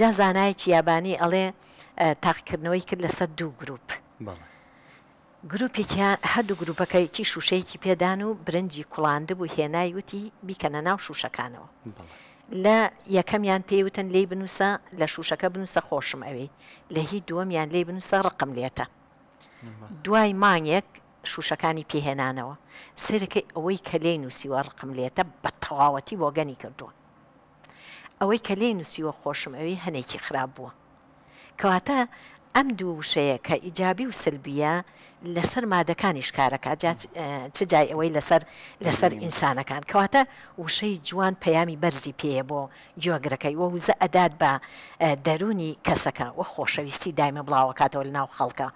جا زانایەکی یابانی ئەڵێ تاقیکردنەوەی کرد لەسەر دوو گروپ گروپێکیان هەردوو گروپەکەیکی شوشەیەکی پێدان و برنجی کوڵاند بوو هێنای وتی بیکەنە ناو شوشەکانەوە لە یەکەمیان پێوتن لی بنووسە لە شوشەکە بنووسە خۆشم ئەوەی لە هی دووەمیان لی بنووسە ڕقم لێتە دوای مانگێک شوشەکانی پێهێنانەوە سەرەکەی ئەوەی کە لێ نووسیوە ڕقم لێتە بە تەواوەتی بۆگەنی کردووە ئەوەی کە لێ نووسیوە خۆشم ئەوەی هەنێکی خراپ بووە کەواتە ئەم دوو شەیە کە ئیجابی و سلبیە لەسەر مادەکانیش کارەکە چ جای ئەوەی لەسەر لەسەر ئینسانەکان کەواتە وشەی جوان پەیامی بەرزی پێە بۆ گوێگرەکەی وە وزە ئەدات بە دەرونی کەسەکە وە خۆشەویستی دایمە بڵاوە کاتەوە لە ناو خەڵکە.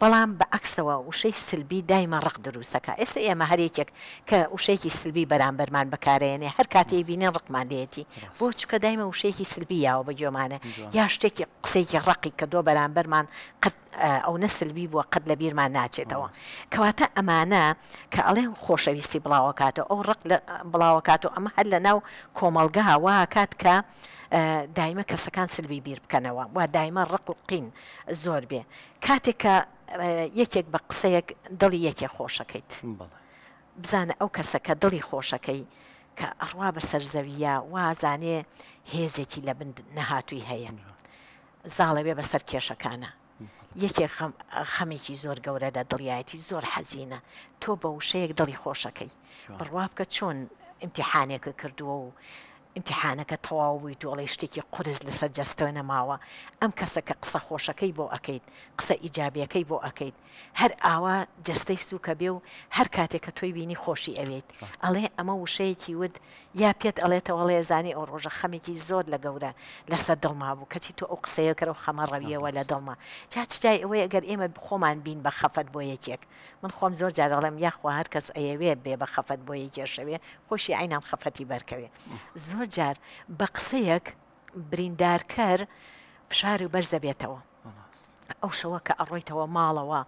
بەڵام بە عکسەوە وشەی سلبی دایمە ڕق دروستەکە ئێستا ئێمە هەرێکێک کە وشەیەکی سلبی بەرامبەرمان بەکارێنێ هەر کاتێ بینێن ڕقمان دێتی بۆ چکە دایمە وشەیەکی سلبی یاوە بە گوێمانە یا شتێکی قسێکی ڕقی کە دۆ بەرامبەرمان قەت ئەو نەسلبی بووە قەت لە بیرمان ناچێتەوە کەواتە ئەمانە کە ئەڵێ خۆشەویستی بڵاوکاتەوە ئەو ڕق بڵاوکاتەوە ئەمە هەر لە ناو کۆمەلگەهاوا کات کە دایمە کەسەکان سلبی بیر بکەنەوە وا دایمە ڕقلقین زۆر بێ کاتێک کە یەکێک بە قسەیەک دڵی یەکێ خۆشەکەیت بزانە ئەو کەسەکە دڵی خۆشەکەی کە ئەڕوا بە سەرزەویە وازانێ هێزێکی لە بند نەهاتووی هەیە زاڵەوێ بەسەر کێشەکانە یەکێک خەمێکی زۆر گەورە لە دڵیایەتی زۆر حەزینە تۆ بە وشەیەک دڵی خۆشەکەی بڕوا بکە چۆن امتحانێکە کردووە و امتحانەکە تەواوی دوڵی شتێکی قرس لەسەر جەستەوە نەماوە ئەم کەسە کە قسە خۆشەکەی بۆ ئەەکەیت قسە ئیجابیەکەی بۆ ئەەکەیت هەر ئاوا جەستەی سوکە بێ و هەر کاتێک کە توی بینی خۆشی ئەوێت ئەڵێ ئەمە وشەیەکی ود یا پێت ئەڵێتەوە لێ زانی ئەو ڕۆژە خەمێکی زۆر لە گەورە لەسەر دڵما بوو کەچی تۆ ئەو قسەیەکەەوە خەمە ڕەویەوە لە دڵما چاچدای ئەوەی ئەگەر ئێمە خۆمان بین بە خەفەت بۆ یەکێک من خۆم زۆر جارەڵێم یاخوا هەر کەس ئەیەوێت بێ بە خەفەت بۆ یەکێشەوێ خۆشی عینان خەفەتی بەرکەوێ زۆر زۆر جار بە قسەیەک بریندارکەر فشاری و بەرزە بێتەوە ئەو شەوە کە ئەڕۆیتەوە ماڵەوە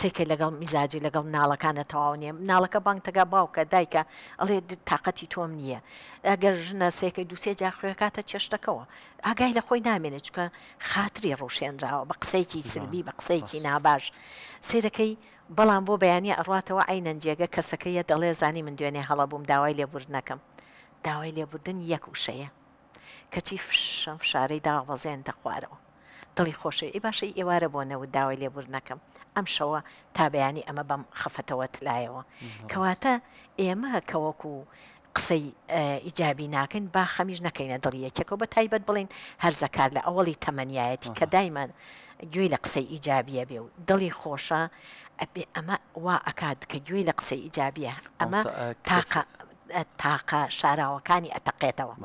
سێکە لەگەڵ میزاجی لەگەڵ ناڵەکانە تەواو نیە ناڵەکە بانگتەگا باوکە دایکە ئەڵێ تااقەتی تۆم نییە ئەگەر ژنە سێکەی دوسێ جا خوێکاتە چێشتەکەەوە ئاگای لە خۆی نامێنێت چکە خاتری ڕوشێنراوە بە قسەیەکی سلبی بە قسەیەکی ناباش سێرەکەی بەڵام بۆ بەیانی ئەڕاتەوە ئاینەنجێگە کەسەکەیە دەڵێ زانی من دوێنێ هەڵە بووم داوای لێبور نەکەم داوای لێبوردن یەک وشەیە کەچی فشم شارەی داوەزێن دەخوارەوە دڵی خۆشی ئی باشەی ئێوارە بۆنەوە داوای لێبوردنەکەم ئەم شەوە تابیانی ئەمە بەم خەفەتەوە تلایەوە کەواتە ئێمە کەوەکو قسەی ئیجابی ناکەین با خەمیش نەکەینە دڵی یەکێکەوە بە تایبەت بڵین هەرزەکار لە ئەوڵی تەمەنیایەتی کە دایمان گوێی لە قسەی ئیجابیە بێ و دڵی خۆشە ئەبێ ئەمە وا ئەکات کە گوێی لە قسەی ئیجابیە ئەمە تاقە تاقە شاراوەکانی ئەتەقێتەوە.